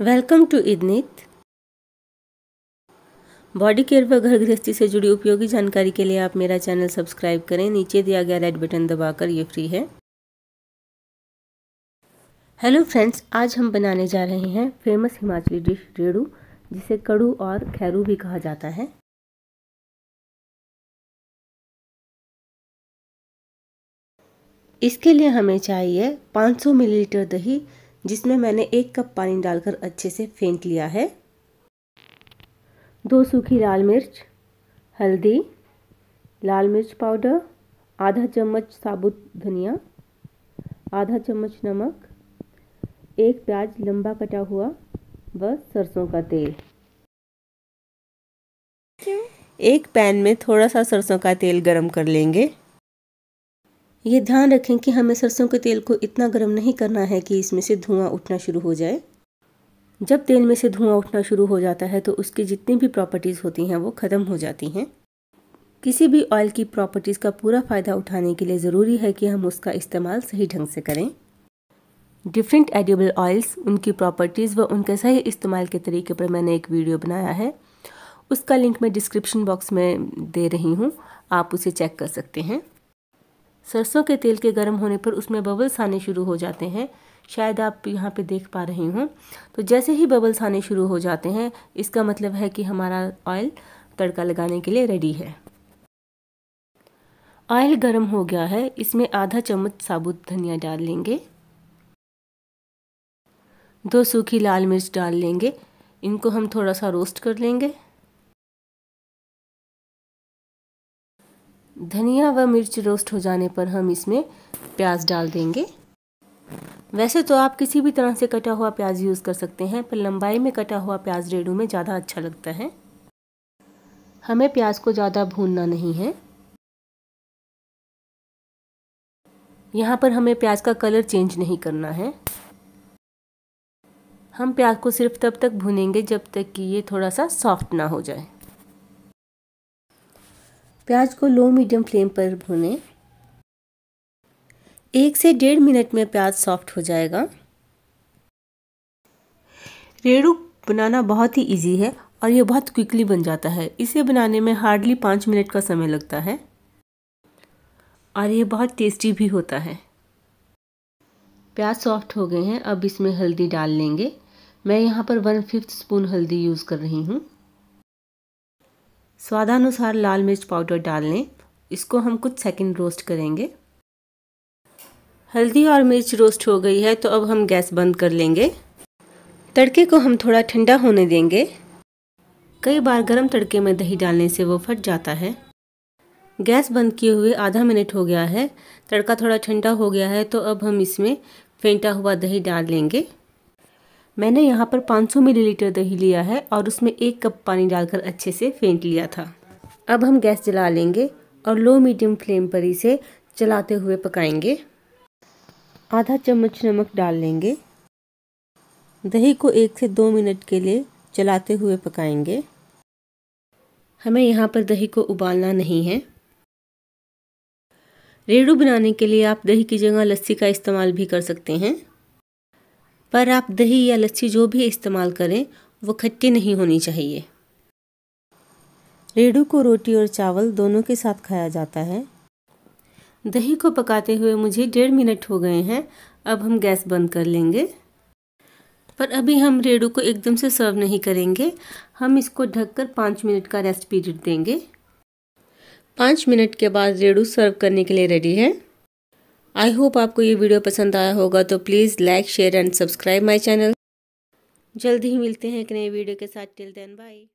welcome to इदनित body care व घर गृहस्थी से जुड़ी उपयोगी जानकारी के लिए आप मेरा चैनल सब्सक्राइब करें नीचे दिया गया रेड बटन दबाकर ये फ्री है हेलो फ्रेंड्स आज हम बनाने जा रहे हैं फेमस हिमाचली डिश रेड़ू जिसे कड़ू और खैरू भी कहा जाता है इसके लिए हमें चाहिए 500 मिलीलीटर दही जिसमें मैंने एक कप पानी डालकर अच्छे से फेंक लिया है दो सूखी लाल मिर्च हल्दी लाल मिर्च पाउडर आधा चम्मच साबुत धनिया आधा चम्मच नमक एक प्याज लंबा कटा हुआ व सरसों का तेल एक पैन में थोड़ा सा सरसों का तेल गरम कर लेंगे ये ध्यान रखें कि हमें सरसों के तेल को इतना गर्म नहीं करना है कि इसमें से धुआं उठना शुरू हो जाए जब तेल में से धुआं उठना शुरू हो जाता है तो उसकी जितनी भी प्रॉपर्टीज़ होती हैं वो ख़त्म हो जाती हैं किसी भी ऑयल की प्रॉपर्टीज़ का पूरा फ़ायदा उठाने के लिए ज़रूरी है कि हम उसका इस्तेमाल सही ढंग से करें डिफरेंट एडिबल ऑयल्स उनकी प्रॉपर्टीज़ व उनके सही इस्तेमाल के तरीके पर मैंने एक वीडियो बनाया है उसका लिंक मैं डिस्क्रिप्शन बॉक्स में दे रही हूँ आप उसे चेक कर सकते हैं सरसों के तेल के गर्म होने पर उसमें बबल्स आने शुरू हो जाते हैं शायद आप यहाँ पे देख पा रही हूँ तो जैसे ही बबल्स आने शुरू हो जाते हैं इसका मतलब है कि हमारा ऑयल तड़का लगाने के लिए रेडी है ऑयल गर्म हो गया है इसमें आधा चम्मच साबुत धनिया डाल लेंगे दो सूखी लाल मिर्च डाल लेंगे इनको हम थोड़ा सा रोस्ट कर लेंगे धनिया व मिर्च रोस्ट हो जाने पर हम इसमें प्याज डाल देंगे वैसे तो आप किसी भी तरह से कटा हुआ प्याज यूज़ कर सकते हैं पर लंबाई में कटा हुआ प्याज रेडू में ज़्यादा अच्छा लगता है हमें प्याज को ज़्यादा भूनना नहीं है यहाँ पर हमें प्याज का कलर चेंज नहीं करना है हम प्याज को सिर्फ तब तक भूनेंगे जब तक कि ये थोड़ा सा सॉफ्ट ना हो जाए प्याज को लो मीडियम फ्लेम पर भूनें एक से डेढ़ मिनट में प्याज सॉफ्ट हो जाएगा रेड़ू बनाना बहुत ही इजी है और ये बहुत क्विकली बन जाता है इसे बनाने में हार्डली पाँच मिनट का समय लगता है और ये बहुत टेस्टी भी होता है प्याज सॉफ्ट हो गए हैं अब इसमें हल्दी डाल लेंगे मैं यहाँ पर वन फिफ्थ स्पून हल्दी यूज़ कर रही हूँ स्वादानुसार लाल मिर्च पाउडर डाल लें इसको हम कुछ सेकंड रोस्ट करेंगे हल्दी और मिर्च रोस्ट हो गई है तो अब हम गैस बंद कर लेंगे तड़के को हम थोड़ा ठंडा होने देंगे कई बार गर्म तड़के में दही डालने से वो फट जाता है गैस बंद किए हुए आधा मिनट हो गया है तड़का थोड़ा ठंडा हो गया है तो अब हम इसमें फेंटा हुआ दही डाल लेंगे मैंने यहाँ पर 500 मिलीलीटर दही लिया है और उसमें एक कप पानी डालकर अच्छे से फेंट लिया था अब हम गैस जला लेंगे और लो मीडियम फ्लेम पर इसे चलाते हुए पकाएंगे आधा चम्मच नमक डाल लेंगे दही को एक से दो मिनट के लिए चलाते हुए पकाएंगे हमें यहाँ पर दही को उबालना नहीं है रेडू बनाने के लिए आप दही की जगह लस्सी का इस्तेमाल भी कर सकते हैं पर आप दही या लस्सी जो भी इस्तेमाल करें वो खट्टी नहीं होनी चाहिए रेडू को रोटी और चावल दोनों के साथ खाया जाता है दही को पकाते हुए मुझे डेढ़ मिनट हो गए हैं अब हम गैस बंद कर लेंगे पर अभी हम रेडू को एकदम से सर्व नहीं करेंगे हम इसको ढककर पाँच मिनट का रेस्ट पीरियड देंगे पाँच मिनट के बाद रेडू सर्व करने के लिए रेडी है आई होप आपको ये वीडियो पसंद आया होगा तो please like share and subscribe my channel जल्दी ही मिलते हैं एक नए वीडियो के साथ टिल देन बाई